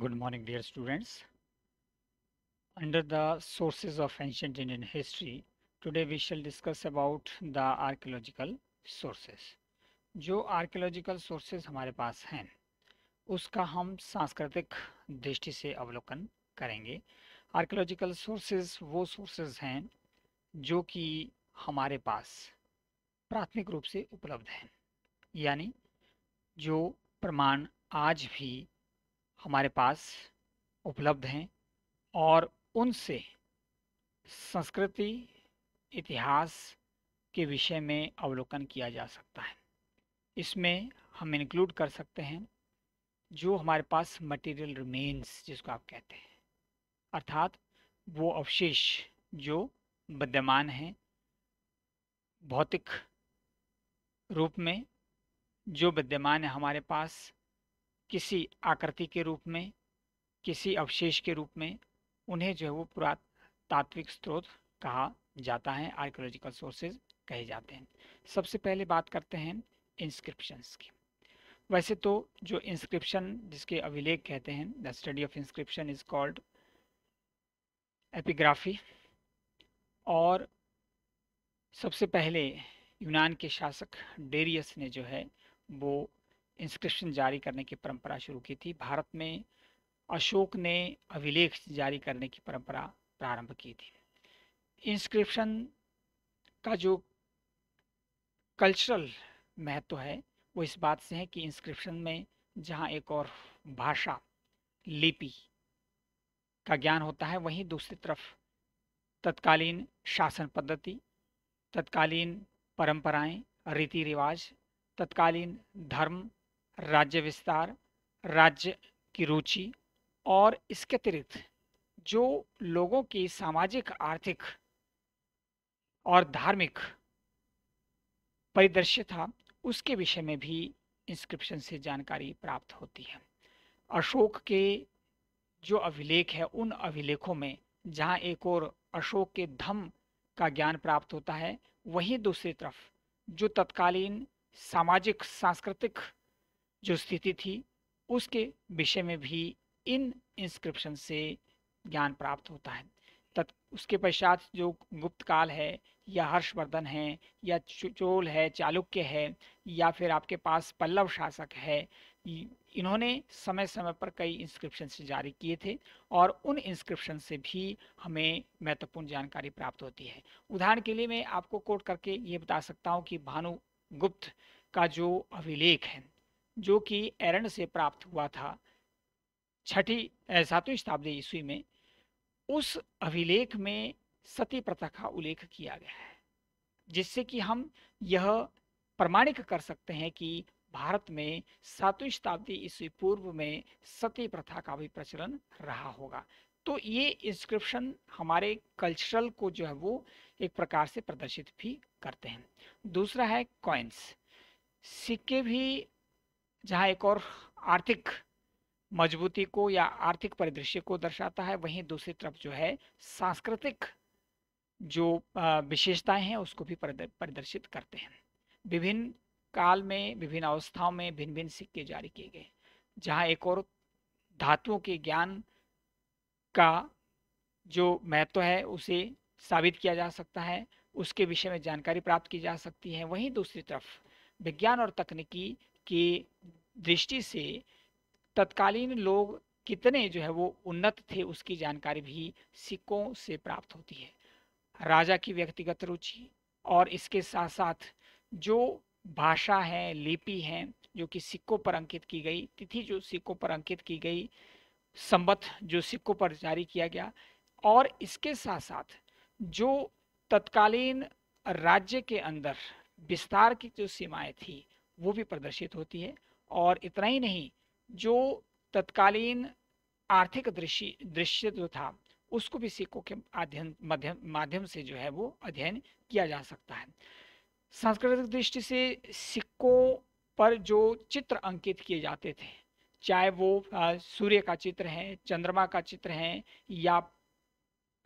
Good morning, dear students. Under the sources of ancient Indian history, today we shall discuss about the archaeological sources. jo archaeological sources hamare paas hain uska hum sanskritik drishti se avlokan karenge archaeological sources wo sources hain jo ki hamare paas prathmik roop se उपलब्ध hain yani jo praman aaj bhi हमारे पास उपलब्ध हैं और उनसे संस्कृति इतिहास के विषय में अवलोकन किया जा सकता है इसमें हम इंक्लूड कर सकते हैं जो हमारे पास मटेरियल रिमेन्स जिसको आप कहते हैं अर्थात वो अवशेष जो विद्यमान हैं भौतिक रूप में जो विद्यमान है हमारे पास किसी आकृति के रूप में किसी अवशेष के रूप में उन्हें जो है वो पुरातात्विक स्रोत कहा जाता है आर्कोलॉजिकल सोर्सेज कहे जाते हैं सबसे पहले बात करते हैं इंस्क्रिप्शंस की वैसे तो जो इंस्क्रिप्शन जिसके अभिलेख कहते हैं the study of inscription is called epigraphy और सबसे पहले यूनान के शासक डेरियस ने जो है वो इंस्क्रिप्शन जारी करने की परंपरा शुरू की थी भारत में अशोक ने अभिलेख जारी करने की परंपरा प्रारंभ की थी इंस्क्रिप्शन का जो कल्चरल महत्व है वो इस बात से है कि इंस्क्रिप्शन में जहाँ एक और भाषा लिपि का ज्ञान होता है वहीं दूसरी तरफ तत्कालीन शासन पद्धति तत्कालीन परंपराएं रीति रिवाज तत्कालीन धर्म राज्य विस्तार राज्य की रुचि और इसके अतिरिक्त जो लोगों की सामाजिक आर्थिक और धार्मिक परिदृश्य था उसके विषय में भी इंस्क्रिप्शन से जानकारी प्राप्त होती है अशोक के जो अभिलेख है उन अभिलेखों में जहाँ एक और अशोक के धम का ज्ञान प्राप्त होता है वहीं दूसरी तरफ जो तत्कालीन सामाजिक सांस्कृतिक जो स्थिति थी उसके विषय में भी इन इंस्क्रिप्शन से ज्ञान प्राप्त होता है तत् उसके पश्चात जो गुप्त काल है या हर्षवर्धन है या चोल है चालुक्य है या फिर आपके पास पल्लव शासक है इन्होंने समय समय पर कई इंस्क्रिप्शन जारी किए थे और उन इंस्क्रिप्शन से भी हमें महत्वपूर्ण जानकारी प्राप्त होती है उदाहरण के लिए मैं आपको कोट करके ये बता सकता हूँ कि भानुगुप्त का जो अभिलेख है जो कि एरन से प्राप्त हुआ था छठी सातवीं शताब्दी ईस्वी में उस अभिलेख में सती प्रथा का उल्लेख किया गया है जिससे कि हम यह प्रमाणिक कर सकते हैं कि भारत में सातवीं शताब्दी ईस्वी पूर्व में सती प्रथा का भी प्रचलन रहा होगा तो ये इंस्क्रिप्शन हमारे कल्चरल को जो है वो एक प्रकार से प्रदर्शित भी करते हैं दूसरा है कॉइन्स सिक्के भी जहां एक और आर्थिक मजबूती को या आर्थिक परिदृश्य को दर्शाता है वहीं दूसरी तरफ जो है सांस्कृतिक जो विशेषताएं हैं उसको भी प्रदर्शित करते हैं विभिन्न काल में विभिन्न अवस्थाओं में भिन्न भिन्न सिक्के जारी किए गए जहाँ एक और धातुओं के ज्ञान का जो महत्व है उसे साबित किया जा सकता है उसके विषय में जानकारी प्राप्त की जा सकती है वहीं दूसरी तरफ विज्ञान और तकनीकी की दृष्टि से तत्कालीन लोग कितने जो है वो उन्नत थे उसकी जानकारी भी सिक्कों से प्राप्त होती है राजा की व्यक्तिगत रुचि और इसके साथ साथ जो भाषा है लिपि है जो कि सिक्कों पर अंकित की गई तिथि जो सिक्कों पर अंकित की गई संबत जो सिक्कों पर जारी किया गया और इसके साथ साथ जो तत्कालीन राज्य के अंदर विस्तार की जो सीमाएं थी वो भी प्रदर्शित होती है और इतना ही नहीं जो तत्कालीन आर्थिक दृश्य दृश्य जो था उसको भी सिक्कों के अध्ययन माध्यम माध्यम से जो है वो अध्ययन किया जा सकता है सांस्कृतिक दृष्टि से सिक्कों पर जो चित्र अंकित किए जाते थे चाहे वो सूर्य का चित्र है चंद्रमा का चित्र है या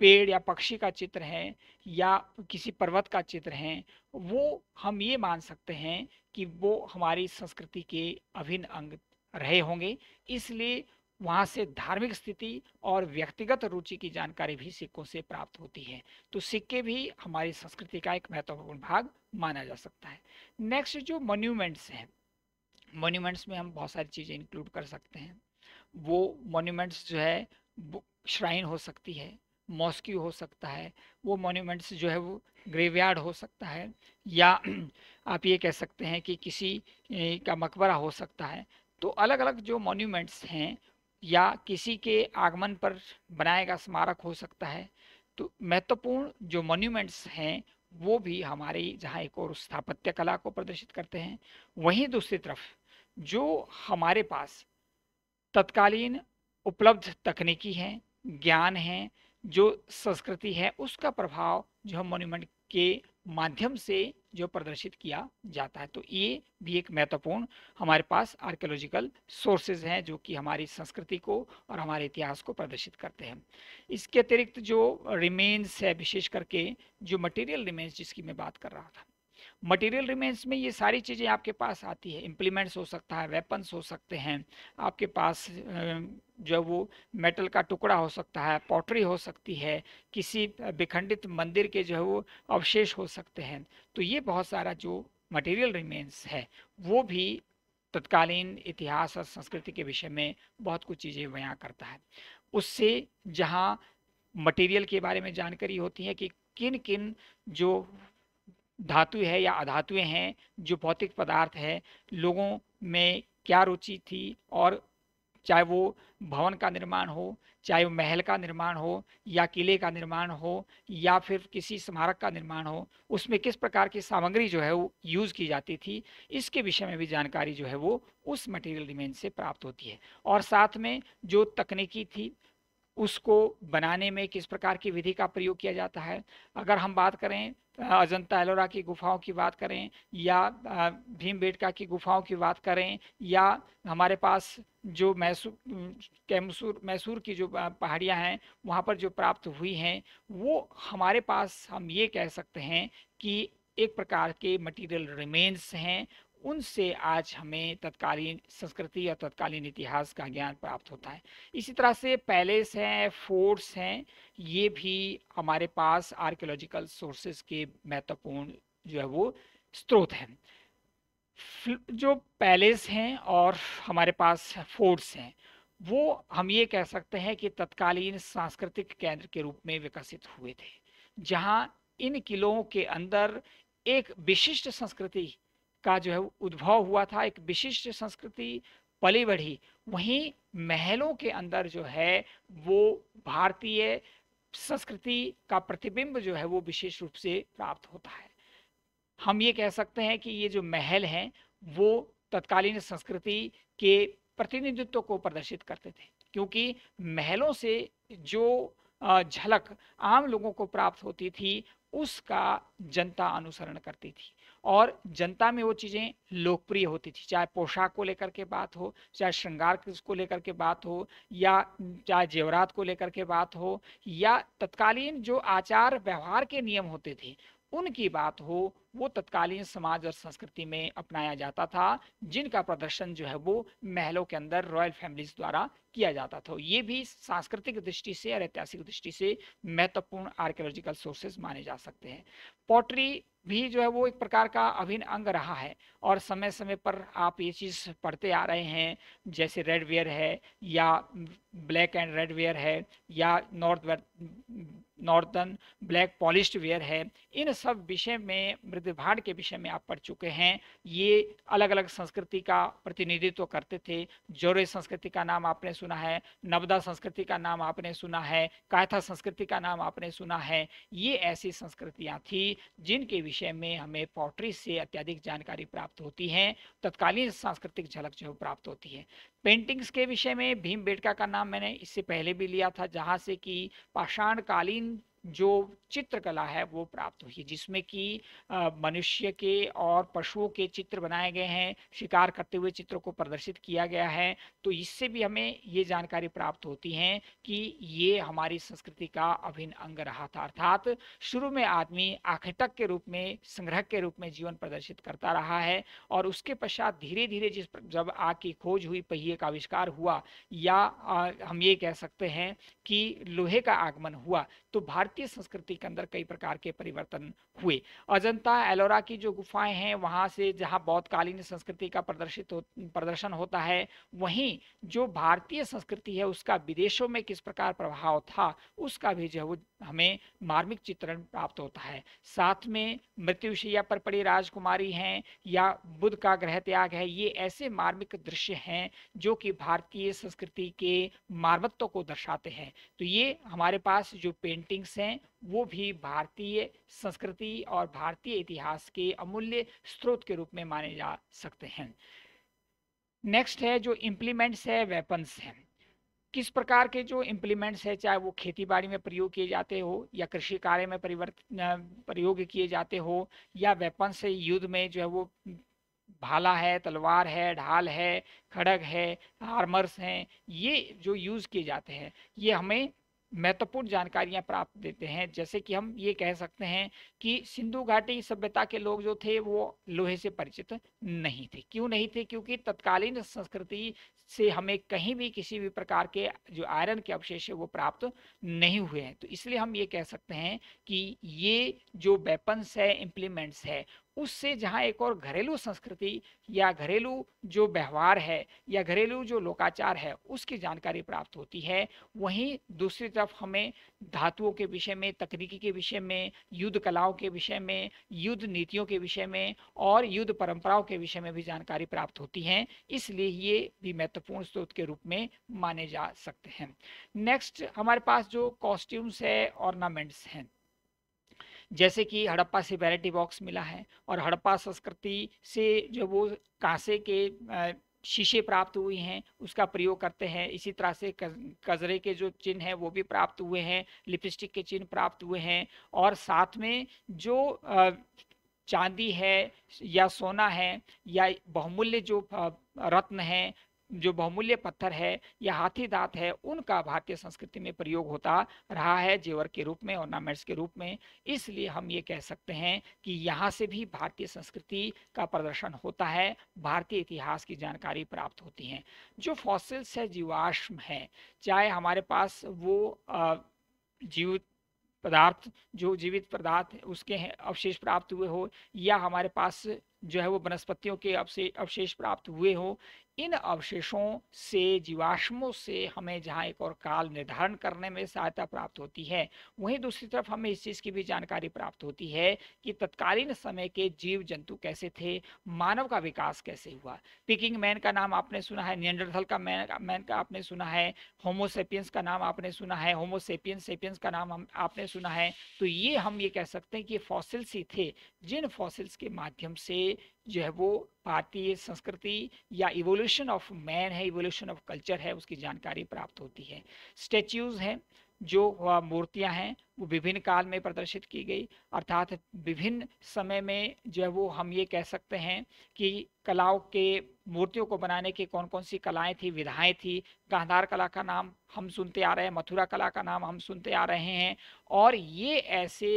पेड़ या पक्षी का चित्र है या किसी पर्वत का चित्र है वो हम ये मान सकते हैं कि वो हमारी संस्कृति के अभिन्न अंग रहे होंगे इसलिए वहाँ से धार्मिक स्थिति और व्यक्तिगत रुचि की जानकारी भी सिक्कों से प्राप्त होती है तो सिक्के भी हमारी संस्कृति का एक महत्वपूर्ण भाग माना जा सकता है नेक्स्ट जो मोन्यूमेंट्स हैं मोन्यूमेंट्स में हम बहुत सारी चीज़ें इंक्लूड कर सकते हैं वो मोन्यूमेंट्स जो है श्राइन हो सकती है मॉस्क्यू हो सकता है वो मोन्यूमेंट्स जो है वो ग्रेवयार्ड हो सकता है या आप ये कह सकते हैं कि किसी का मकबरा हो सकता है तो अलग अलग जो मोन्यूमेंट्स हैं या किसी के आगमन पर बनाए स्मारक हो सकता है तो महत्वपूर्ण जो मोन्यूमेंट्स हैं वो भी हमारी जहाँ एक और स्थापत्य कला को प्रदर्शित करते हैं वहीं दूसरी तरफ जो हमारे पास तत्कालीन उपलब्ध तकनीकी हैं ज्ञान हैं जो संस्कृति है उसका प्रभाव जो है मोन्यूमेंट के माध्यम से जो प्रदर्शित किया जाता है तो ये भी एक महत्वपूर्ण हमारे पास आर्कियोलॉजिकल सोर्सेज हैं जो कि हमारी संस्कृति को और हमारे इतिहास को प्रदर्शित करते हैं इसके अतिरिक्त जो रिमेन्स है विशेष करके जो मटेरियल रिमेन्स जिसकी मैं बात कर रहा था मटेरियल रिमेंस में ये सारी चीज़ें आपके पास आती है इम्प्लीमेंट्स हो सकता है वेपन्स हो सकते हैं आपके पास जो वो मेटल का टुकड़ा हो सकता है पॉटरी हो सकती है किसी विखंडित मंदिर के जो है वो अवशेष हो सकते हैं तो ये बहुत सारा जो मटेरियल रिमेंस है वो भी तत्कालीन इतिहास और संस्कृति के विषय में बहुत कुछ चीज़ें बयां करता है उससे जहाँ मटेरियल के बारे में जानकारी होती है कि किन किन जो धातु है या अधातुएं हैं जो भौतिक पदार्थ है लोगों में क्या रुचि थी और चाहे वो भवन का निर्माण हो चाहे वो महल का निर्माण हो या किले का निर्माण हो या फिर किसी स्मारक का निर्माण हो उसमें किस प्रकार की सामग्री जो है वो यूज़ की जाती थी इसके विषय में भी जानकारी जो है वो उस मटेरियल रिमेन से प्राप्त होती है और साथ में जो तकनीकी थी उसको बनाने में किस प्रकार की विधि का प्रयोग किया जाता है अगर हम बात करें अजंता एलोरा की गुफाओं की बात करें या भीम बेटका की गुफाओं की बात करें या हमारे पास जो मैसूर कैमसूर मैसूर की जो पहाड़ियां हैं वहाँ पर जो प्राप्त हुई हैं वो हमारे पास हम ये कह सकते हैं कि एक प्रकार के मटेरियल रिमेन्स हैं उनसे आज हमें तत्कालीन संस्कृति या तत्कालीन इतिहास का ज्ञान प्राप्त होता है इसी तरह से पैलेस हैं फोर्ट्स हैं ये भी हमारे पास आर्कियोलॉजिकल सोर्सेज के महत्वपूर्ण जो है वो स्रोत हैं जो पैलेस हैं और हमारे पास फोर्ट्स हैं वो हम ये कह सकते हैं कि तत्कालीन सांस्कृतिक केंद्र के रूप में विकसित हुए थे जहाँ इन किलों के अंदर एक विशिष्ट संस्कृति का जो है उद्भव हुआ था एक विशिष्ट संस्कृति पली बढ़ी वहीं महलों के अंदर जो है वो भारतीय संस्कृति का प्रतिबिंब जो है वो विशेष रूप से प्राप्त होता है हम ये कह सकते हैं कि ये जो महल हैं वो तत्कालीन संस्कृति के प्रतिनिधित्व को प्रदर्शित करते थे क्योंकि महलों से जो झलक आम लोगों को प्राप्त होती थी उसका जनता अनुसरण करती थी और जनता में वो चीज़ें लोकप्रिय होती थी चाहे पोशाक को लेकर के बात हो चाहे श्रृंगार को लेकर के बात हो या चाहे जेवरात को लेकर के बात हो या तत्कालीन जो आचार व्यवहार के नियम होते थे उनकी बात हो वो तत्कालीन समाज और संस्कृति में अपनाया जाता था जिनका प्रदर्शन जो है वो महलों के अंदर रॉयल फैमिलीज द्वारा किया जाता था ये भी सांस्कृतिक दृष्टि से और ऐतिहासिक दृष्टि से महत्वपूर्ण आर्कियोलॉजिकल सोर्सेज माने जा सकते हैं पोट्री भी जो है वो एक प्रकार का अभिन्न अंग रहा है और समय समय पर आप ये चीज़ पढ़ते आ रहे हैं जैसे रेड वेयर है या ब्लैक एंड रेड वेयर है या north northern black polished ware है इन सब विषय में मृदभाड़ के विषय में आप पढ़ चुके हैं ये अलग अलग संस्कृति का प्रतिनिधित्व करते थे जोरे संस्कृति का नाम आपने सुना है नवदा संस्कृति का नाम आपने सुना है कायथा संस्कृति का नाम आपने सुना है ये ऐसी संस्कृतियाँ थी जिनके विषय में हमें पॉटरी से अत्यधिक जानकारी प्राप्त होती है तत्कालीन सांस्कृतिक झलक जो प्राप्त होती है पेंटिंग्स के विषय में भीम बेटका का नाम मैंने इससे पहले भी लिया था जहाँ से कि पाषाणकालीन जो चित्रकला है वो प्राप्त हुई जिसमें कि मनुष्य के और पशुओं के चित्र बनाए गए हैं शिकार करते हुए चित्रों को प्रदर्शित किया गया है तो इससे भी हमें ये जानकारी प्राप्त होती है कि ये हमारी संस्कृति का अभिन्न अंग रहा था अर्थात शुरू में आदमी आखिटक के रूप में संग्रह के रूप में जीवन प्रदर्शित करता रहा है और उसके पश्चात धीरे धीरे जिस जब आग की खोज हुई पहिए का आविष्कार हुआ या आ, हम ये कह सकते हैं कि लोहे का आगमन हुआ तो भारतीय संस्कृति के अंदर कई प्रकार के परिवर्तन हुए अजंता एलोरा की जो गुफाएं हैं वहां से जहां बौद्धकालीन संस्कृति का प्रदर्शित हो प्रदर्शन होता है वहीं जो भारतीय संस्कृति है उसका विदेशों में किस प्रकार प्रभाव था उसका भी जो हमें मार्मिक चित्रण प्राप्त होता है साथ में मृत्युशैया पर पड़ी राजकुमारी हैं या बुद्ध का ग्रह त्याग है ये ऐसे मार्मिक दृश्य हैं जो कि भारतीय संस्कृति के मार्मत्व को दर्शाते हैं तो ये हमारे पास जो पेंट पेंटिंग्स हैं वो भी भारतीय संस्कृति और भारतीय इतिहास के अमूल्य स्रोत के रूप में माने जा सकते हैं नेक्स्ट है जो इम्प्लीमेंट्स है वेपन्स हैं किस प्रकार के जो इम्प्लीमेंट्स है चाहे वो खेतीबाड़ी में प्रयोग किए जाते हो या कृषि कार्य में परिवर्तन प्रयोग किए जाते हो या वेपन से युद्ध में जो है वो भाला है तलवार है ढाल है खड़ग है आर्मर्स हैं ये जो यूज़ किए जाते हैं ये हमें महत्वपूर्ण जानकारियां प्राप्त देते हैं जैसे कि हम ये कह सकते हैं कि सिंधु घाटी सभ्यता के लोग जो थे वो लोहे से परिचित नहीं थे क्यों नहीं थे क्योंकि तत्कालीन संस्कृति से हमें कहीं भी किसी भी प्रकार के जो आयरन के अवशेष है वो प्राप्त नहीं हुए हैं तो इसलिए हम ये कह सकते हैं कि ये जो वेपन्स है इम्प्लीमेंट्स है उससे जहाँ एक और घरेलू संस्कृति या घरेलू जो व्यवहार है या घरेलू जो लोकाचार है उसकी जानकारी प्राप्त होती है वहीं दूसरी तरफ हमें धातुओं के विषय में तकनीकी के विषय में युद्ध कलाओं के विषय में युद्ध नीतियों के विषय में और युद्ध परंपराओं के विषय में भी जानकारी प्राप्त होती है इसलिए ये भी महत्वपूर्ण स्रोत के रूप में माने जा सकते हैं नेक्स्ट हमारे पास जो कॉस्ट्यूम्स है ऑर्नामेंट्स हैं जैसे कि हड़प्पा से वैरायटी बॉक्स मिला है और हड़प्पा संस्कृति से जो वो कांसे के शीशे प्राप्त हुई हैं उसका प्रयोग करते हैं इसी तरह से कजरे के जो चिन्ह हैं वो भी प्राप्त हुए हैं लिपस्टिक के चिन्ह प्राप्त हुए हैं और साथ में जो चांदी है या सोना है या बहुमूल्य जो रत्न हैं जो बहुमूल्य पत्थर है या हाथी दांत है उनका भारतीय संस्कृति में प्रयोग होता रहा है जेवर के रूप में ऑर्नामेंट्स के रूप में इसलिए हम ये कह सकते हैं कि यहाँ से भी भारतीय संस्कृति का प्रदर्शन होता है भारतीय इतिहास की जानकारी प्राप्त होती है जो फॉसिल्स है जीवाश्म है चाहे हमारे पास वो जीव पदार्थ जो जीवित पदार्थ उसके अवशेष प्राप्त हुए हो या हमारे पास जो है वो वनस्पतियों के अवशेष प्राप्त हुए हो इन अवशेषों से जीवाश्मों से हमें जहाँ एक और काल निर्धारण करने में सहायता प्राप्त होती है वहीं दूसरी तरफ हमें इस चीज़ की भी जानकारी प्राप्त होती है कि तत्कालीन समय के जीव जंतु कैसे थे मानव का विकास कैसे हुआ पिकिंग मैन का नाम आपने सुना है नियंडरथल का मैन मैन का आपने सुना है होमोसेपियंस का नाम आपने सुना है होमोसेपियंस सेपियंस का नाम आपने सुना है तो ये हम ये कह सकते हैं कि फॉसिल्स ही थे जिन फॉसिल्स के माध्यम से जो है वो भारतीय संस्कृति या इवोल्यूशन इवोल्यूशन ऑफ मैन है इवोल्यूशन ऑफ कल्चर है उसकी जानकारी प्राप्त होती है स्टेच्यूज़ हैं जो मूर्तियां हैं वो विभिन्न काल में प्रदर्शित की गई अर्थात विभिन्न समय में जो है वो हम ये कह सकते हैं कि कलाओं के मूर्तियों को बनाने की कौन कौन सी कलाएं थी विधाएं थी गांधार कला का नाम हम सुनते आ रहे हैं मथुरा कला का नाम हम सुनते आ रहे हैं और ये ऐसे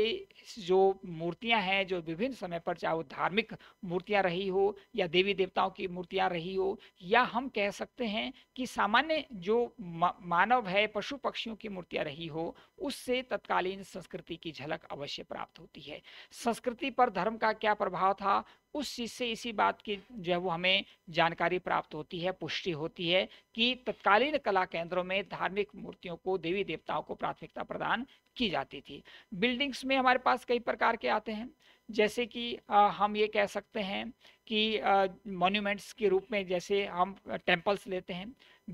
जो मूर्तियां हैं जो विभिन्न समय पर चाहे वो धार्मिक मूर्तियां रही हो या देवी देवताओं की मूर्तियां रही हो या हम कह सकते हैं कि सामान्य जो मानव है पशु पक्षियों की मूर्तियां रही हो उससे तत्कालीन संस्कृति की झलक अवश्य प्राप्त होती है संस्कृति पर धर्म का क्या प्रभाव था उस चीज़ से इसी बात की जो है वो हमें जानकारी प्राप्त होती है पुष्टि होती है कि तत्कालीन कला केंद्रों में धार्मिक मूर्तियों को देवी देवताओं को प्राथमिकता प्रदान की जाती थी बिल्डिंग्स में हमारे पास कई प्रकार के आते हैं जैसे कि आ, हम ये कह सकते हैं कि मॉन्यूमेंट्स के रूप में जैसे हम टेम्पल्स लेते हैं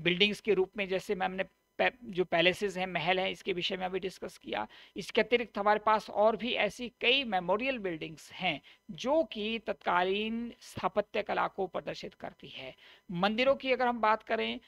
बिल्डिंग्स के रूप में जैसे मैम ने जो पैलेसेस हैं महल हैं इसके विषय में अभी डिस्कस किया इसके अतिरिक्त हमारे पास और भी ऐसी कई मेमोरियल बिल्डिंग्स हैं जो कि तत्कालीन स्थापत्य कला को प्रदर्शित करती है मंदिरों की अगर हम बात करें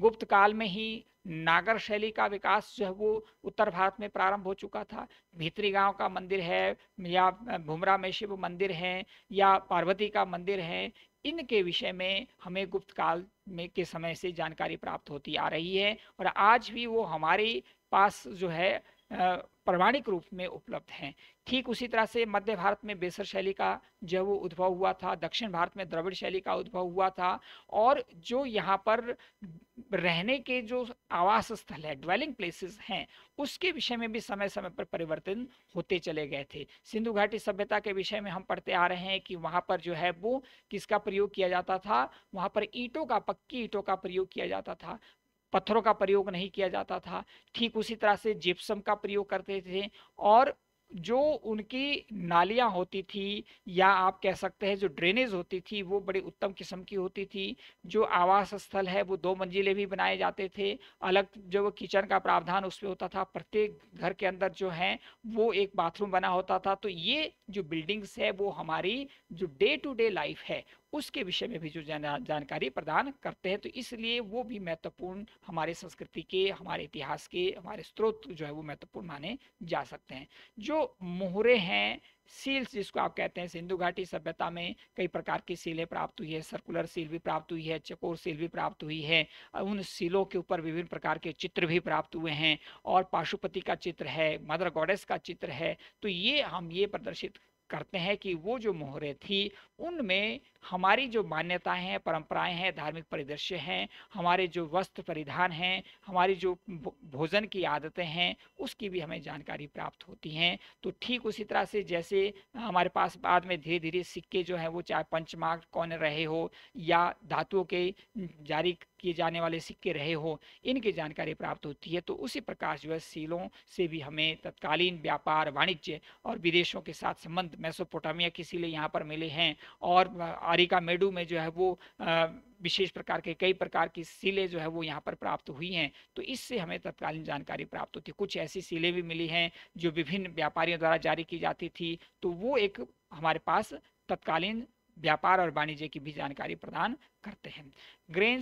गुप्त काल में ही नागर शैली का विकास जो है वो उत्तर भारत में प्रारंभ हो चुका था भीतरी गांव का मंदिर है या भूमरा में शिव मंदिर है या पार्वती का मंदिर है इनके विषय में हमें गुप्त काल में के समय से जानकारी प्राप्त होती आ रही है और आज भी वो हमारे पास जो है प्रमाणिक रूप में उपलब्ध हैं ठीक उसी तरह से मध्य भारत में बेसर शैली का जो वो उद्भव हुआ था दक्षिण भारत में द्रविड़ शैली का उद्भव हुआ था और जो यहाँ पर रहने के जो आवास स्थल है ड्वेलिंग प्लेसेस हैं उसके विषय में भी समय समय पर परिवर्तन होते चले गए थे सिंधु घाटी सभ्यता के विषय में हम पढ़ते आ रहे हैं कि वहाँ पर जो है वो किसका प्रयोग किया जाता था वहाँ पर ईंटों का पक्की ईंटों का प्रयोग किया जाता था पत्थरों का प्रयोग नहीं किया जाता था ठीक उसी तरह से जिप्सम का प्रयोग करते थे और जो उनकी नालियाँ होती थी या आप कह सकते हैं जो ड्रेनेज होती थी वो बड़ी उत्तम किस्म की होती थी जो आवास स्थल है वो दो मंजिले भी बनाए जाते थे अलग जो किचन का प्रावधान उसमें होता था प्रत्येक घर के अंदर जो है वो एक बाथरूम बना होता था तो ये जो बिल्डिंग्स है वो हमारी जो डे टू डे लाइफ है उसके विषय में भी जो जानकारी प्रदान करते हैं तो इसलिए वो भी महत्वपूर्ण हमारे संस्कृति के हमारे इतिहास के हमारे स्रोत जो है वो महत्वपूर्ण माने जा सकते हैं जो मोहरे हैं सील्स जिसको आप कहते हैं सिंधु घाटी सभ्यता में कई प्रकार की सीलें प्राप्त हुई है सर्कुलर सील भी प्राप्त हुई है चकोर सील भी प्राप्त हुई है उन सीलों के ऊपर विभिन्न प्रकार के चित्र भी प्राप्त हुए हैं और पाशुपति का चित्र है मदर गॉडेस का चित्र है तो ये हम ये प्रदर्शित करते हैं कि वो जो मोहरें थी उनमें हमारी जो मान्यताएं हैं परंपराएं हैं धार्मिक परिदृश्य हैं हमारे जो वस्त्र परिधान हैं हमारी जो भोजन की आदतें हैं उसकी भी हमें जानकारी प्राप्त होती हैं तो ठीक उसी तरह से जैसे हमारे पास बाद में धीरे धीरे सिक्के जो हैं वो चाहे पंचमार्ग कौन रहे हो या धातुओं के जारी किए जाने वाले सिक्के रहे हो इनकी जानकारी प्राप्त होती है तो उसी प्रकार जो है सीलों से भी हमें तत्कालीन व्यापार वाणिज्य और विदेशों के साथ संबंध मेसोपोटामिया के सीले यहाँ पर मिले हैं और आरिका मेडू में जो है वो विशेष प्रकार के कई प्रकार की सीले जो है वो यहाँ पर प्राप्त हुई हैं तो इससे हमें तत्कालीन जानकारी प्राप्त होती है कुछ ऐसी सीले भी मिली हैं जो विभिन्न व्यापारियों द्वारा जारी की जाती थी तो वो एक हमारे पास तत्कालीन व्यापार और वाणिज्य की भी जानकारी प्रदान करते हैं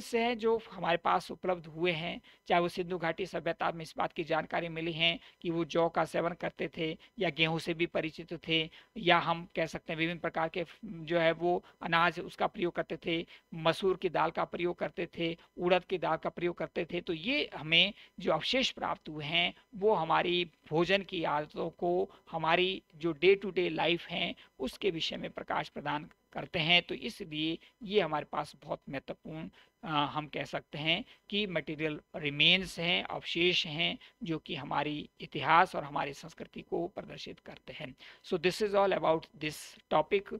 से है जो हमारे पास उपलब्ध हुए हैं चाहे वो सिंधु घाटी सभ्यता में इस बात की जानकारी मिली है कि वो जौ का सेवन करते थे या गेहूं से भी परिचित थे या हम कह सकते हैं विभिन्न प्रकार के जो है वो अनाज उसका प्रयोग करते थे मसूर की दाल का प्रयोग करते थे उड़द की दाल का प्रयोग करते थे तो ये हमें जो अवशेष प्राप्त हुए हैं वो हमारी भोजन की आदतों को हमारी जो डे टू डे लाइफ है उसके विषय में प्रकाश प्रदान करते हैं तो इसलिए ये हमारे पास बहुत महत्वपूर्ण हम कह सकते हैं कि मटेरियल रिमेन्स हैं अवशेष हैं जो कि हमारी इतिहास और हमारी संस्कृति को प्रदर्शित करते हैं so this is all about this topic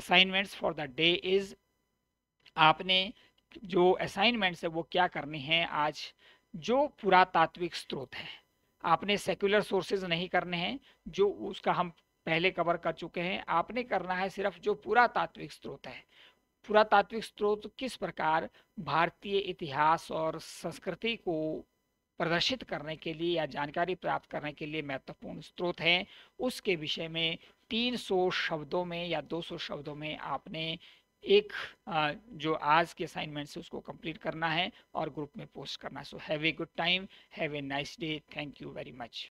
assignments for the day is आपने जो असाइनमेंट्स है वो क्या करनी है आज जो पुरातात्विक स्रोत है आपने सेक्युलर सोर्सेज नहीं करने हैं जो उसका हम पहले कवर कर चुके हैं आपने करना है सिर्फ जो पुरातात्विक स्रोत है पुरातात्विक स्रोत किस प्रकार भारतीय इतिहास और संस्कृति को प्रदर्शित करने के लिए या जानकारी प्राप्त करने के लिए महत्वपूर्ण स्रोत हैं उसके विषय में 300 शब्दों में या 200 शब्दों में आपने एक जो आज के असाइनमेंट से उसको कंप्लीट करना है और ग्रुप में पोस्ट करना है so have a good time have a nice day thank you very much